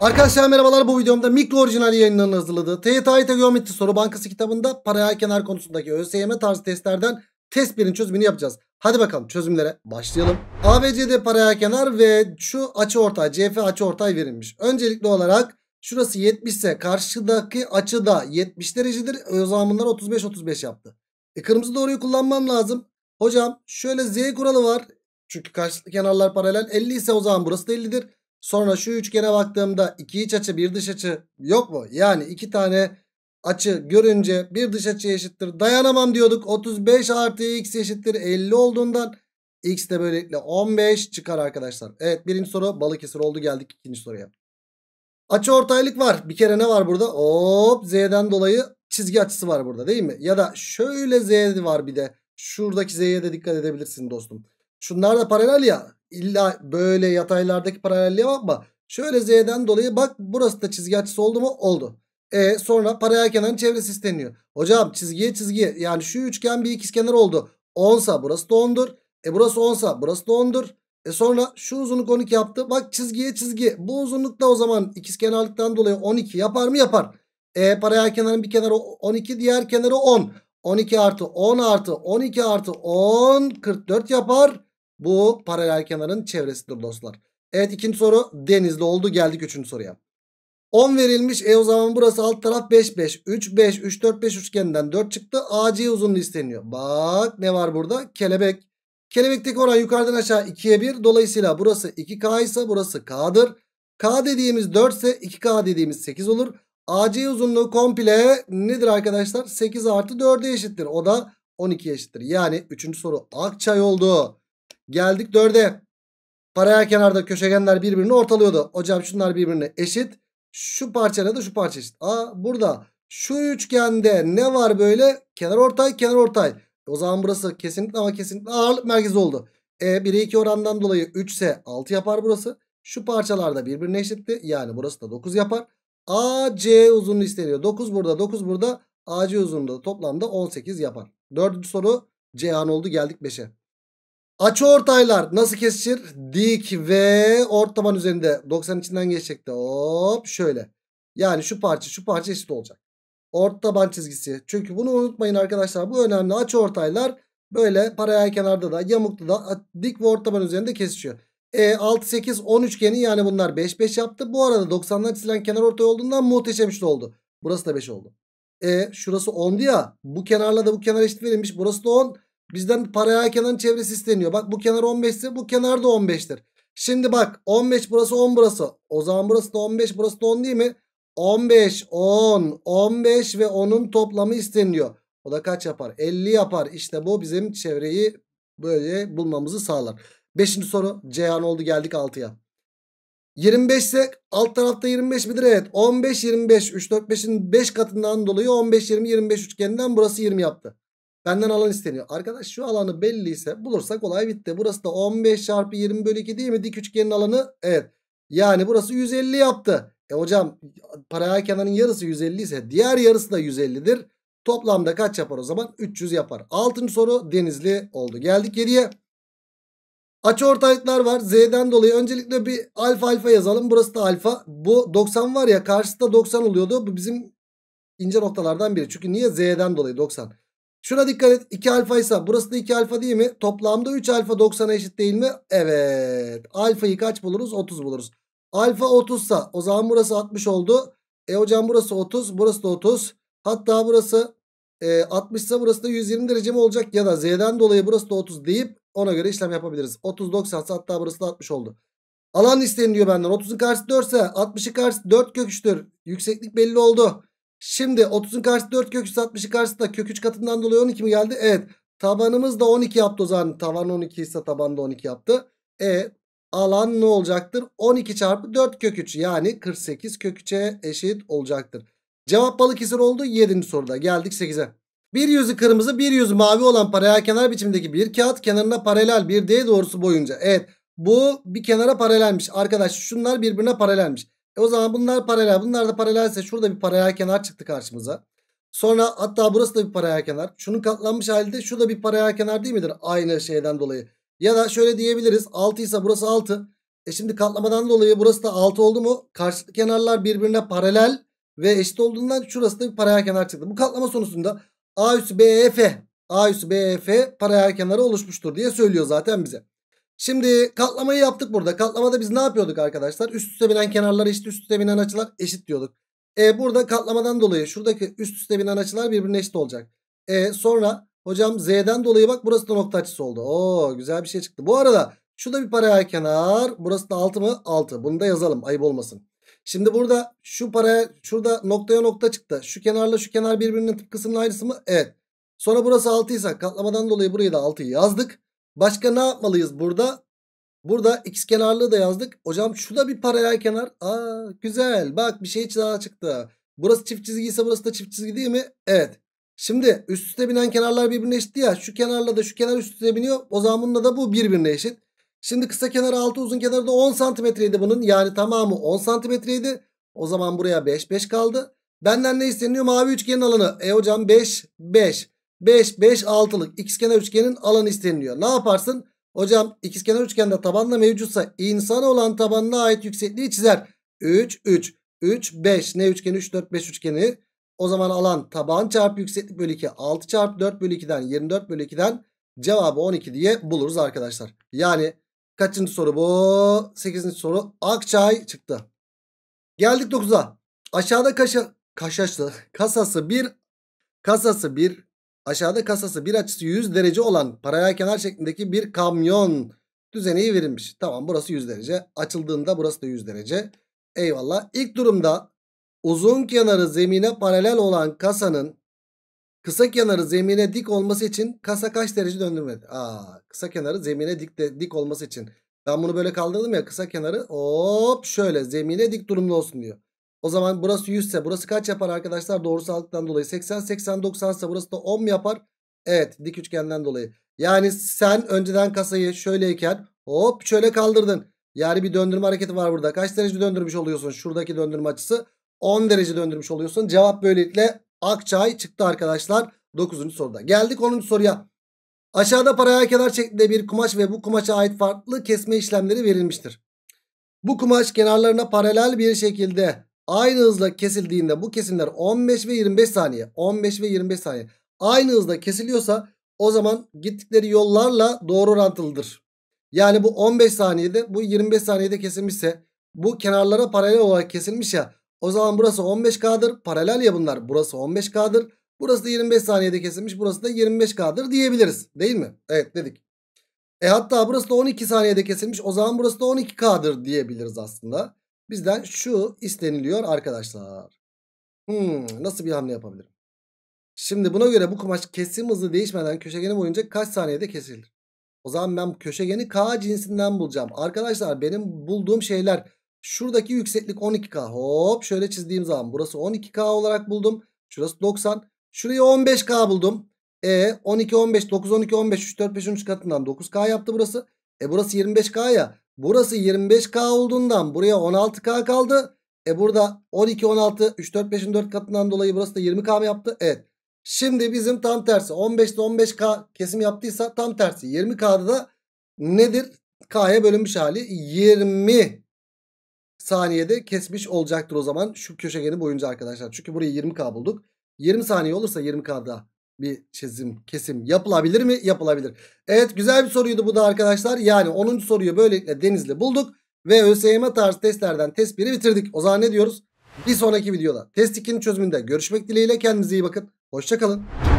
Arkadaşlar merhabalar bu videomda mikro orijinal yayınlarının hazırladığı TYT Geometri Soru Bankası kitabında paralel kenar konusundaki ÖSYM tarzı testlerden test birin çözümünü yapacağız. Hadi bakalım çözümlere başlayalım. ABCD paralel kenar ve şu açı ortay CF açı ortay verilmiş. Öncelikli olarak şurası 70 ise karşıdaki açı da 70 derecedir. E, o zaman bunlar 35-35 yaptı. E, kırmızı doğruyu kullanmam lazım. Hocam şöyle Z kuralı var. Çünkü karşı kenarlar paralel 50 ise o zaman burası da 50'dir. Sonra şu üçgene baktığımda iki iç açı bir dış açı yok mu? Yani iki tane açı görünce bir dış açı eşittir. Dayanamam diyorduk. 35 artı x eşittir 50 olduğundan x de böylelikle 15 çıkar arkadaşlar. Evet birinci soru Balıkesir oldu geldik ikinci soruya. Açı ortaylık var. Bir kere ne var burada? Hop z'den dolayı çizgi açısı var burada değil mi? Ya da şöyle z var bir de. Şuradaki z'ye de dikkat edebilirsin dostum. Şunlar da paralel ya illa böyle yataylardaki paralelliğe bakma. Şöyle z'den dolayı bak burası da çizgi açısı oldu mu? Oldu. E sonra paralel kenarın çevresi isteniyor. Hocam çizgiye çizgiye yani şu üçgen bir ikizkenar oldu. 10'sa burası da 10'dur. E burası 10'sa burası da 10'dur. E sonra şu uzunluk 12 yaptı. Bak çizgiye çizgi. Bu uzunlukta o zaman ikizkenarlıktan dolayı 12 yapar mı? Yapar. E paralel kenarın bir kenarı 12 diğer kenarı 10. 12 artı 10 artı 12 artı 10 44 yapar. Bu paralel kenarın çevresidir dostlar. Evet ikinci soru denizli oldu. Geldik üçüncü soruya. 10 verilmiş. E o zaman burası alt taraf 5 5. 3 5 3 4 5 üçgeninden 4 çıktı. AC uzunluğu isteniyor. Bak ne var burada? Kelebek. Kelebekteki oran yukarıdan aşağı 2'ye 1. Dolayısıyla burası 2K ise burası K'dır. K dediğimiz 4 ise 2K dediğimiz 8 olur. AC uzunluğu komple nedir arkadaşlar? 8 artı 4'e eşittir. O da 12 eşittir. Yani 3. soru Akçay oldu. Geldik dörde. Paraya kenarda köşegenler birbirini ortalıyordu. Hocam şunlar birbirine eşit. Şu parçayla da şu parça eşit. Aa burada şu üçgende ne var böyle? Kenar ortay, kenar ortay. O zaman burası kesinlikle ama kesinlikle ağırlık merkezi oldu. E 1'e 2 orandan dolayı 3 ise 6 yapar burası. Şu parçalarda birbirine eşitti. Yani burası da 9 yapar. AC uzunluğu isteniyor. 9 burada 9 burada. AC uzunluğu toplamda 18 yapar. Dördüncü soru Ceyhan oldu geldik 5'e. Açı ortaylar nasıl kesişir? Dik ve ort taban üzerinde 90 içinden de Hop şöyle. Yani şu parça şu parça eşit olacak. Ort taban çizgisi. Çünkü bunu unutmayın arkadaşlar. Bu önemli. Açı ortaylar böyle paralel kenarda da yamukta da dik ve ort taban üzerinde kesişiyor. E, 6, 8, 10 üçgeni yani bunlar 5, 5 yaptı. Bu arada 90'dan çizilen kenar ortay olduğundan muhteşem işte oldu. Burası da 5 oldu. E, şurası 10'du ya. Bu kenarla da bu kenar eşit verilmiş. Burası da 10. Bizden paraya kenarın çevresi isteniyor. Bak bu kenar 15 ise bu kenar da 15'tir. Şimdi bak 15 burası 10 burası. O zaman burası da 15 burası da 10 değil mi? 15 10 15 ve 10'un toplamı isteniyor. O da kaç yapar? 50 yapar. İşte bu bizim çevreyi böyle bulmamızı sağlar. Beşinci soru Ceyhan oldu geldik 6'ya. 25 ise alt tarafta 25 midir? Evet 15 25 3 4 5'in 5 katından dolayı 15 20 25 üçgeninden burası 20 yaptı. Benden alan isteniyor. Arkadaş şu alanı belliyse bulursak olay bitti. Burası da 15 çarpı 20 bölü 2 değil mi? Dik üçgenin alanı evet. Yani burası 150 yaptı. E hocam paralel kenarın yarısı 150 ise diğer yarısı da 150'dir. Toplamda kaç yapar o zaman? 300 yapar. Altıncı soru denizli oldu. Geldik geriye. Açı ortalıklar var. Z'den dolayı öncelikle bir alfa alfa yazalım. Burası da alfa. Bu 90 var ya karşısında 90 oluyordu. Bu bizim ince noktalardan biri. Çünkü niye Z'den dolayı 90. Şuna dikkat et 2 alfaysa burası da 2 alfa değil mi? Toplamda 3 alfa 90'a eşit değil mi? Evet. Alfayı kaç buluruz? 30 buluruz. Alfa 30 sa o zaman burası 60 oldu. E hocam burası 30 burası da 30. Hatta burası e, 60 ise burası da 120 derece mi olacak? Ya da z'den dolayı burası da 30 deyip ona göre işlem yapabiliriz. 30 90 ise hatta burası da 60 oldu. Alan isteniyor benden. 30'un karşısı 4 ise 60'ın karşısı 4 köküçtür. Yükseklik belli oldu. Şimdi 30'un karşısı 4 kök 60'ın karşısında kök 3 katından dolayı 12 mi geldi? Evet. Tabanımız da 12 yaptı o zaman. Taban 12 ise taban da 12 yaptı. E alan ne olacaktır? 12 çarpı 4 kök 3 yani 48 kök 3'e eşit olacaktır. Cevap Balıkesir oldu 7. soruda geldik 8'e. Bir yüzü kırmızı bir yüzü mavi olan paralel kenar biçimindeki bir kağıt kenarına paralel bir D doğrusu boyunca. Evet bu bir kenara paralelmiş. Arkadaş şunlar birbirine paralelmiş. E o zaman bunlar paralel. Bunlar da paralelse şurada bir paralel kenar çıktı karşımıza. Sonra hatta burası da bir paralel kenar. Şunun katlanmış halde şurada bir paralel kenar değil midir? Aynı şeyden dolayı. Ya da şöyle diyebiliriz. 6 ise burası 6. E şimdi katlamadan dolayı burası da 6 oldu mu? Karşılıklı kenarlar birbirine paralel ve eşit olduğundan şurası da bir paralel kenar çıktı. Bu katlama sonucunda A üssü BF e A üssü BF e paralel kenarı oluşmuştur diye söylüyor zaten bize. Şimdi katlamayı yaptık burada. Katlamada biz ne yapıyorduk arkadaşlar? Üst üste binen kenarlar eşit, üst üste binen açılar eşit diyorduk. E burada katlamadan dolayı şuradaki üst üste binen açılar birbirine eşit olacak. E sonra hocam Z'den dolayı bak burası da nokta açısı oldu. Oo güzel bir şey çıktı. Bu arada şu da bir paralel kenar. Burası da 6 mı? 6. Bunu da yazalım ayıp olmasın. Şimdi burada şu paraya, şurada noktaya nokta çıktı. Şu kenarla şu kenar birbirinin tıpkısının aynısı mı? Evet. Sonra burası 6 ise katlamadan dolayı burayı da 6'yı yazdık. Başka ne yapmalıyız burada? Burada x kenarlığı da yazdık. Hocam şu bir paralel kenar. Aa güzel. Bak bir şey daha çıktı. Burası çift çizgi ise burası da çift çizgi değil mi? Evet. Şimdi üst üste binen kenarlar birbirine eşit ya. Şu kenarla da şu kenar üst üste biniyor. O zaman bununla da bu birbirine eşit. Şimdi kısa kenarı 6 uzun kenarı da 10 santimetreydi bunun. Yani tamamı 10 santimetreydi. O zaman buraya 5 5 kaldı. Benden ne isteniyor? Mavi üçgenin alanı. E hocam 5 5. 5 5 6'lık ikizkenar üçgenin alanı isteniliyor. Ne yaparsın? Hocam ikizkenar üçgende tabanla mevcutsa insan olan tabanına ait yüksekliği çizer. 3 3 3 5 ne üçgeni 3 4 5 üçgeni. O zaman alan taban çarpı yükseklik bölü 2 6 çarpı 4 bölü 2'den 24 bölü 2'den cevabı 12 diye buluruz arkadaşlar. Yani kaçıncı soru bu? 8. soru Akçay çıktı. Geldik 9'a. Aşağıda kaşa, kaşası, kasası bir kasası bir aşağıda kasası bir açısı 100 derece olan paralel kenar şeklindeki bir kamyon düzeneği verilmiş. Tamam burası 100 derece. Açıldığında burası da 100 derece. Eyvallah. İlk durumda uzun kenarı zemine paralel olan kasanın kısa kenarı zemine dik olması için kasa kaç derece döndürmeli? Aa, kısa kenarı zemine dik de, dik olması için. Ben bunu böyle kaldırdım ya kısa kenarı hop şöyle zemine dik durumda olsun diyor. O zaman burası 100 ise burası kaç yapar arkadaşlar? Doğrusallıktan dolayı 80, 80, 90 ise burası da 10 yapar? Evet dik üçgenden dolayı. Yani sen önceden kasayı şöyleyken hop şöyle kaldırdın. Yani bir döndürme hareketi var burada. Kaç derece döndürmüş oluyorsun? Şuradaki döndürme açısı 10 derece döndürmüş oluyorsun. Cevap böylelikle Akçay çıktı arkadaşlar 9. soruda. Geldik 10. soruya. Aşağıda paraya kenar şeklinde bir kumaş ve bu kumaşa ait farklı kesme işlemleri verilmiştir. Bu kumaş kenarlarına paralel bir şekilde aynı hızla kesildiğinde bu kesimler 15 ve 25 saniye. 15 ve 25 saniye. Aynı hızla kesiliyorsa o zaman gittikleri yollarla doğru orantılıdır. Yani bu 15 saniyede bu 25 saniyede kesilmişse bu kenarlara paralel olarak kesilmiş ya. O zaman burası 15K'dır. Paralel ya bunlar. Burası 15K'dır. Burası da 25 saniyede kesilmiş. Burası da 25K'dır diyebiliriz. Değil mi? Evet dedik. E hatta burası da 12 saniyede kesilmiş. O zaman burası da 12K'dır diyebiliriz aslında. Bizden şu isteniliyor arkadaşlar. Hmm, nasıl bir hamle yapabilirim? Şimdi buna göre bu kumaş kesim hızı değişmeden köşegeni boyunca kaç saniyede kesilir? O zaman ben köşegeni K cinsinden bulacağım. Arkadaşlar benim bulduğum şeyler şuradaki yükseklik 12K. Hop şöyle çizdiğim zaman burası 12K olarak buldum. Şurası 90. Şurayı 15K buldum. E 12 15 9 12 15 3 4 5 13 katından 9K yaptı burası. E burası 25K ya. Burası 25K olduğundan buraya 16K kaldı. E burada 12, 16, 3, 4, 5'in 4 katından dolayı burası da 20K mı yaptı? Evet. Şimdi bizim tam tersi 15'te 15K kesim yaptıysa tam tersi 20K'da da nedir? K'ya bölünmüş hali 20 saniyede kesmiş olacaktır o zaman şu köşegeni boyunca arkadaşlar. Çünkü burayı 20K bulduk. 20 saniye olursa 20K'da bir çizim kesim yapılabilir mi? Yapılabilir. Evet güzel bir soruydu bu da arkadaşlar. Yani 10. soruyu böylelikle Deniz'le bulduk. Ve ÖSYM tarzı testlerden test 1'i bitirdik. O zaman ne diyoruz? Bir sonraki videoda test 2'nin çözümünde görüşmek dileğiyle. Kendinize iyi bakın. Hoşçakalın.